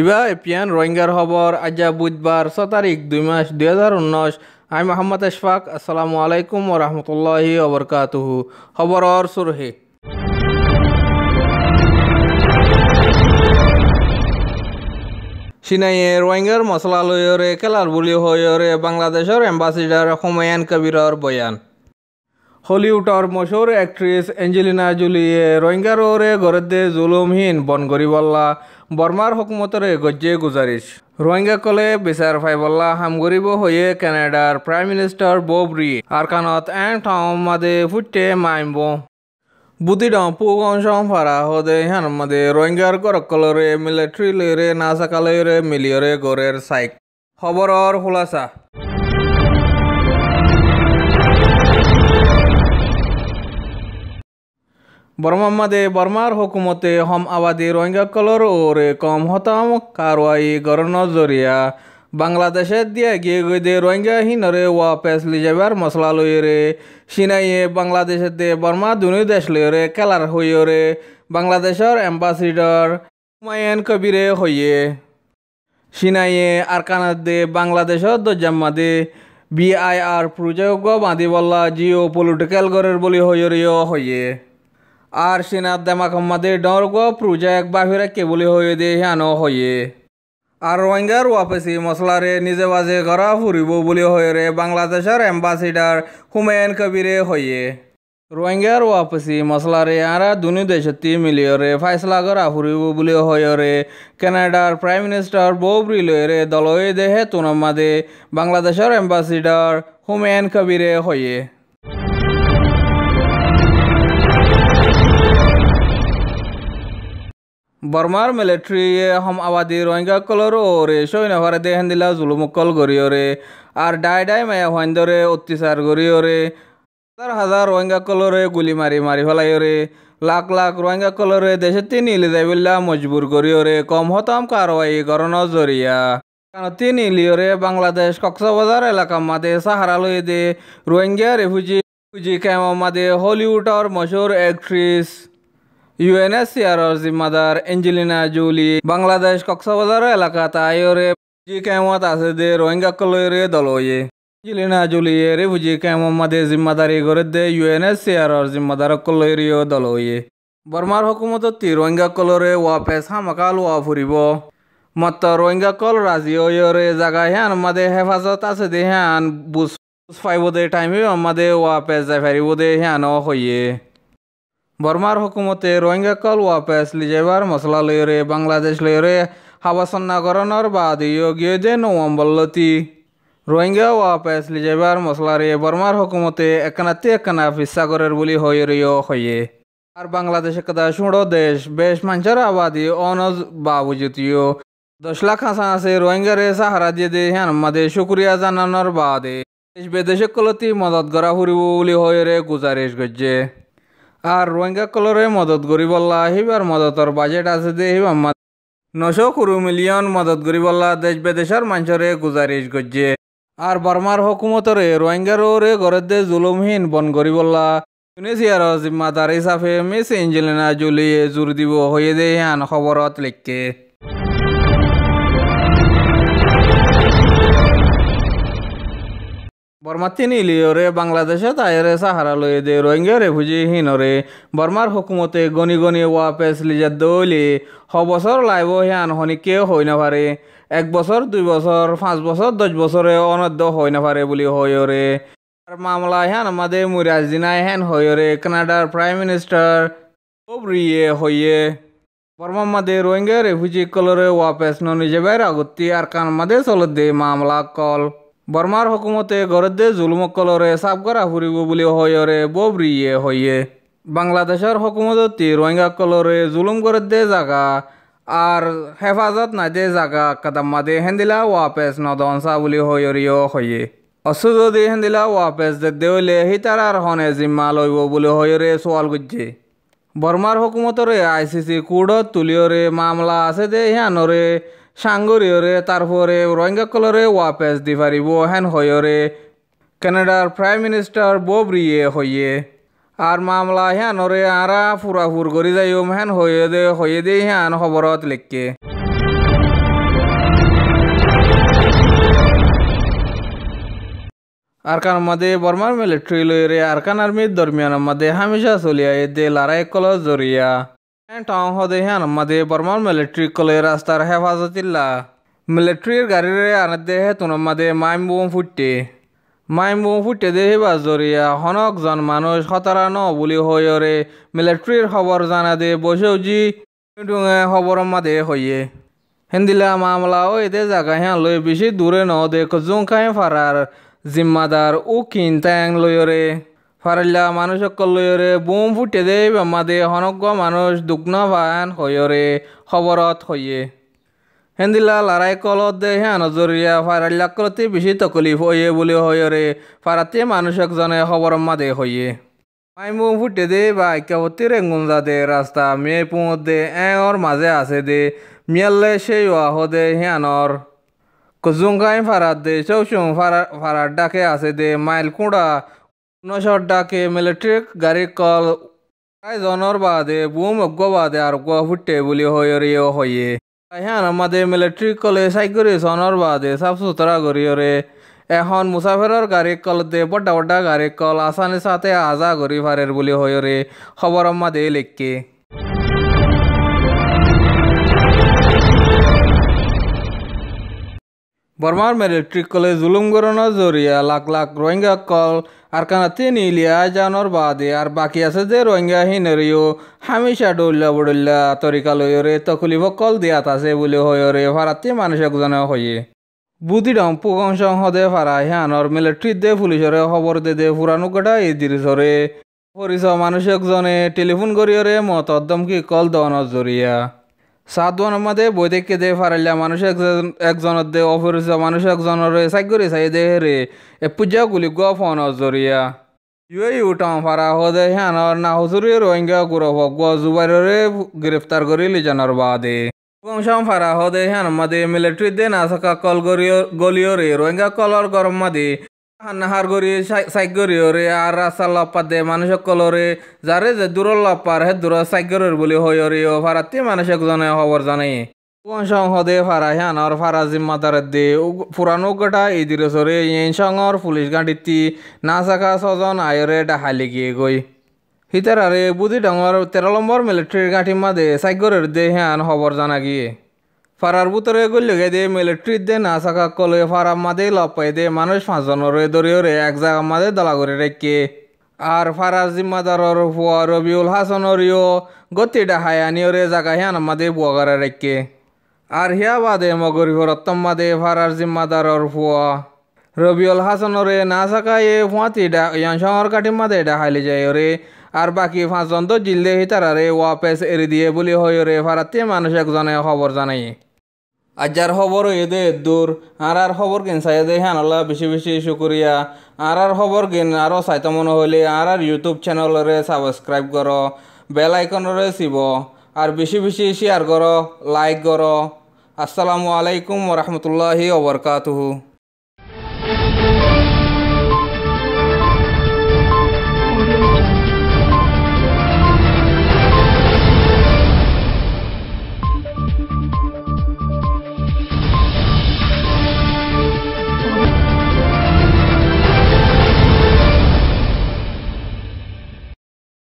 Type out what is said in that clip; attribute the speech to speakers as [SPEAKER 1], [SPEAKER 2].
[SPEAKER 1] ইবা এপিয়ান রোহিঙ্গার খবর আজ বুধবার ছ তারিখ দুই মাস দুই হাজার উনৈশ আমি মহম্মদ আশফাক আসসালামু আলাইকুম ও রহমতুল্লাহি অবরকাত খবরর সুরহে চীনাইয়ে রোহিঙ্গার মশলা লয়রে কেলার বুলি হয়রে বাংলাদেশের এম্বাসিডার হুমায়ুন কবিরর বয়ান হলিউডৰ মশোর এক্ট্ৰেছ এঞ্জেলিনা জুলিয়ে রোহিঙ্গারোরে গরদে জুলুমহীন বন কৰিবল্লা বৰ্মাৰ হুকুমতৰে গজ্জে গুজাৰিছ ৰোহিংগাসকলে বিচাৰ ফাইবল্লা হাম কৰিব হৈয়ে কেনাডাৰ প্ৰাইম মিনিষ্টাৰ ববৰি আৰকানত এন ঠাওঁ মাদে ফুটে মাইম্ব বুটিডাও পুগংসং ফারা হদে হানমাদে মাদে রোহিঙ্গার গরকলরে মিলিটারি লেরে নাসাকালরে মিলিয়রে গরের সাইক খবরর হুলাসা বর্মাম্মাদে বর্মার হকুমতে হম আবাদী রোহিঙ্গাকলর ওরে কম হতাম কারওয়াই গরণ জরিয়া বাংলাদেশে দিয়া গিয়ে গইদে রোহিঙ্গা হিনরে ওয়া পেস লিজাবার মশলা লইরে সিনাইয়ে দে বর্মা দুনু দেশ লইরে কেলার রে বাংলাদেশের এম্বাসিডর হুমায়ুন কবিরে হইয়ে সিনাইয়ে আরকানাত দে বাংলাদেশের দজ্জাম্মাদে বি আই আর প্রযোগ্য বাঁধি বল্লা জিও পলিটিক্যাল গড়ের বলি হইয় হইয়ে দেমাকম্মাদের ডরগ dhorgo project কেবলি হয়ে দিয়ে hiano হয়ে আর রোহিঙ্গার ওয়াপেসি মশলারে নিজে বাজে করা ফুরিব বলে হয়ে বাংলাদেশের অ্যাম্বাসিডার হুমায়ুন কবিরে হয়ে রোহিঙ্গার ওয়াপেসি মশলারে আরা দুনি দেশতি রে ফাইসলা করা ফুরিব বলে হয়ে কানাডার প্রাইম মিনিস্টার বৌবরি লয়েরে দলয়ে দেহে তুনমাদে বাংলাদেশের অ্যাম্বাসিডার হুমায়ুন কবিরে হয়ে বৰ্মাৰ মিলিট্ৰীয়ে অসম আবাদী ৰোহিংগা কলৰ ওৰে চৈনভাৰে দেহেন দিলা জুলুমুকল গৰিয়ৰে আৰু ডাই ডাই মায়ে সৈন্দৰে অত্যাচাৰ গৰিয়ৰে হাজাৰ হাজাৰ ৰোহিংগা কলৰে গুলী মাৰি মাৰি অৰে লাখ লাখ ৰোহিংগা কলৰে দেশতে নীলি যাবিলা মজবুৰ গৰিয়ৰে কম সতম কাৰৱাই গৰণ জৰিয়া কানতি নীলিয়ৰে বাংলাদেশ কক্সবাজাৰ এলেকা মাদে চাহাৰালৈ দে ৰোহিংগা ৰেফুজি ফুজি কেম মাদে হলিউডৰ মচুৰ এক্ট্ৰেছ ইউএনএসিআর জিম্মাদার এঞ্জেলিনা জুলি বাংলাদেশ কক্সবাজার এলাকা তাইরে জি কেমত আছে দে রোহিঙ্গা রোহিঙ্গাকলরে দলয়ে এঞ্জেলিনা জুলি জুলিয়ে রিফুজি কেমমাদে জিম্মাদারি করে দে ইউএনএসিআর ইউএনএসসিআরর জিম্মাদারকলরিও দলয়ে বর্মার হকুমতত রোহিঙ্গাকলরে ওয়াপেস হামাকাল ওয়া ফুরিব মত রোহিঙ্গা কল রাজি ওয়রে জাগা হ্যান মাদে হেফাজত আছে দে হ্যান বুস ফাইব দে টাইমে আমাদের যাই জাফারিব দে হ্যান হইয়ে বর্মার হকুমতে কল ওয়াপেস লিজেবার মশলা লয়রে বাংলাদেশ লয়রে হাবাসন্নাকরণর বাদ ইয়োগীয় যে রোহিঙ্গা ওয়াপেস লিজেবার মশলারে বর্মার হকুমতে একনাতি একনা ফিসাগরের বলি হইরিও হইয়ে আর বাংলাদেশ একদা শুঁড়ো দেশ বেশ মঞ্চর আবাদি অনজ বাবুজুতিও দশ লাখ হাসা আছে রোহিঙ্গারে সাহারা দিয়ে দে হ্যান মাদে শুক্রিয়া জানানোর বাদে দেশ বিদেশে কলতি মদত গড়া ফুরিব বুলি হয়ে রে গুজারিশ গজ্জে আর রোহিঙ্গা কলরে মদত গরিবল্লা হিবার মদতর বাজেট আছে দে নশো কুড়ি মিলিয়ন মদত গরিবল্লা দেশ বিদেশের মানুষের গুজারিশ করছে আর বর্মার হকুমতরে রোহিঙ্গারে দে জুলুমহীন বন গরিবল্লা ইউনেসিয়ার জিম্মাদার হিসাবে মিস এঞ্জেলিনা জুলিয়ে জোর দিব হয়ে দে হান খবরত লিখকে বর্মার তিনি ইলিয়রে বাংলাদেশে তাইরে সাহারা লয়ে দে রোহিঙ্গা রেফুজি হিনরে বর্মার হুকুমতে গনি গনি ওয়াপেস লিজার দৌলি হ বছর লাইব হিয়ান হনিকে হই নাভারে এক বছর দুই বছর পাঁচ বছর দশ বছরে অনদ্য হই নাভারে বুলি হয়রে আর মামলা হ্যান আমাদের মুরাজ দিনাই হ্যান হয়রে কানাডার প্রাইম মিনিস্টার ওবরিয়ে হইয়ে বর্মা মাদে রোহিঙ্গা রেফুজি কলরে ওয়াপেস ননিজেবের আগত্তি আর কান মাদে চলত দে মামলা কল বৰ্মাৰ হকুমতে ঘৰতে জুলমকলৰে চাপ কৰা বুলি হয়ৰে ববৰিয়ে হয়ে বাংলাদেশৰ হকুমততে ৰোহিংগাকলৰে জুলুম গৰদে জাগা আৰ হেফাজত নাদে জাগা কাদাম্মাদে হেন্দিলা ৱাপেচ নদনচা বুলি হয়ৰিঅ হয়ে অচু যদি হেন্দিলা ৱাপেচ দেউলে সীতাৰাৰ হনে জিম্মা লৈব বুলি হয়ৰে চোৱাল গুজ্জে বৰ্মাৰ হকুমতৰে আই চি চি কোৰ্ডত তুলিয়ৰে মামলা আছে দে হানৰে সাঙ্গরিয়রে তারপরে রোহিঙ্গা কলরে ওয়াপেস দি পারিব হেন হয়রে কানাডার প্রাইম মিনিস্টার ববরিয়ে হইয়ে আর মামলা হ্যানরে আরা ফুরাফুর করে যাইম হ্যান হয়ে দে হয়ে দে হ্যান খবরত লিখকে আরকান মাদে বর্মার মিলিটারি লইরে আরকান আর্মির দরমিয়ান মাদে হামেশা চলিয়ায় দে লড়াই কল জরিয়া টাউন হদে হ্যান মাদে বর্মাল মিলিটারি কলে রাস্তার হেফাজতিল্লা মিলিটারির গাড়িরে আনে দেহে তুনমাদে মাইম বোম ফুটতে মাইম বোম ফুটে দেহে বাজরিয়া হনকজন মানুষ খতারা ন বুলি হয়রে মিলিটারির খবর জানা দে বসেওজি ডুঙে খবর মাদে হইয়ে হেন্দিলা মামলা ও এদে জায়গা হ্যাঁ লই বেশি দূরে ন দে জুং খাই ফারার জিম্মাদার ও কিন ট্যাং লয়রে ফারিল্লা মানুষক সকলরে বোম ফুটে দেই বেমাদে হনজ্ঞ মানুষ দুগ্ন ভান হয়রে খবরত হইয়ে হেন্দিলা লাৰাই কলত দে হে নজৰীয়া ফাৰাল্লাক কলতে বেছি তকলিফ হয়ে বুলি হয়ৰে ফাৰাতে মানুহক জনে খবৰ মাদে হয়ে মাইমু ফুটে দে বা একাৱতী ৰেঙুঞ্জা দে ৰাস্তা মে পুঁত দে এঙৰ মাজে আছে দে মিয়ালে সেই ৱাহ দে হিয়ানৰ কুজুং গাই ফাৰাত দে চৌচুং ফাৰা ফাৰাত ডাকে আছে দে মাইল কুঁড়া ಉಣಶೊಡ್ಡಾಕೆ ಮಿಲಿಟ್ರಿಕ್ ಗರಿಕಾಲ್ ಕಾಯ್ದೋನೋರ್ ಬಾದೆ ಭೂಮಗ್ಗೋ ಬಾದೆ ಅರ್ಗೋ ಹುಟ್ಟೆ ಬುಲಿ ಹೊಯೊರಿಯೋ ಹೊಯೆ তাইহান আমাদের মিলিটারি কলে সাইগুরি সনর বাদে সাফ সুতরা গরিয়রে এখন মুসাফিরর গাড়ি কল দে বড্ডা বড্ডা গাড়ি কল আসানি সাথে আজা গরি ফারের বলে হয়রে খবর আমাদের লেখকে বর্মার মিলিটারি কলে জুলুম গরণের জরিয়া লাখ লাখ রোহিঙ্গা কল আর কানাতে নিলিয়া জানোর বাদে আর বাকি আছে যে রোহিঙ্গা হিনরিও হামিশা ডল্লা বডল্লা তরিকা রে তকুলি কল দিয়াত আছে বলে হয়রে ভারাতি মানুষ একজনে হয়ে বুধিডম পুকং সংসদে ফারা হিয়ানর মিলিট্রি দে পুলিশরে খবর দে দে পুরানো গোটা এই দিরিসরে পরিচয় একজনে টেলিফোন করিয়রে মত কি কল দনত জরিয়া সাতবন মাদে বৈদেককে দে ফারাল্লা মানুষ একজন একজনের দে অপরিচিত মানুষ একজনের চাকরি সাই দে রে এ পূজা গুলি গ ফোন জরিয়া ইউই উঠাম ফারা হদে হ্যানর না হুজুরি রোহিঙ্গা গুরব গ জুবাইরে গ্রেফতার করি লিজানোর বাদে গমসাম ফারা হদে হ্যান মাদে মিলিটারি দে না কল গলিও রে রোহিঙ্গা কলর গরম মাদে হান্নাহার করি গরি করি ওরে আর রাস্তা লপার দে মানুষ কল সকলরে যারে যে দূর লপার হে দূর সাইগরের বলে হই ওরে ও ফারাতি মানুষ একজনে খবর জানাই কোন সংসদে ফারা হ্যান আর ফারা জিম্মাদার দে পুরানো গোটা ইদিরে সরে এই সঙ্গর পুলিশ গাঁটিতি না চাকা ছজন আয়রে ডাহালি গিয়ে গই হিতার আরে বুধি ডাঙর তেরো নম্বর মিলিটারির গাঁটি মাদে সাইগরের দে হ্যান খবর জানা গিয়ে ফারার বুতরে গলিয়ে দে মিলিট্রির দে না চাকা কলে ফারার মাদে লপাই দে মানুষ পাঁচজনরে দরিয়রে এক জায়গা মাদে দলা করে রেখে আর ফারার জিম্মাদারর ফুয়া রবিউল হাসনরিও গতি ডাহাই ডাহায় আনিওরে জায়গা হিয়ান মাদে বুয়া করে রেখে আর হিয়া বাদে মগরি রত্তম মাদে ফারার জিম্মাদারর ফুয়া রবিউল হাসনরে না চাকায়ে ফুয়াতি ডা ইয়ান সঙর কাঠি মাদে ডাহাইলে যায় রে আর বাকি পাঁচজন তো জিল্লে হিতারারে ওয়াপেস এরি দিয়ে বলি হয় রে ফারাতে মানুষ একজনে খবর জানাই আজ্জার খবর এদে দূর আর আর খবর কেন সাইদে হ্যাঁ আল্লাহ বেশি বেশি শুক্রিয়া আর আর খবর কেন আরও সাইতে মনে হলে আর আর ইউটিউব চ্যানেলরে সাবস্ক্রাইব কর বেল আইকনরে চিব আর বেশি বেশি শেয়ার কর লাইক কর আসসালামু আলাইকুম রহমতুল্লাহি ওবরকাতহু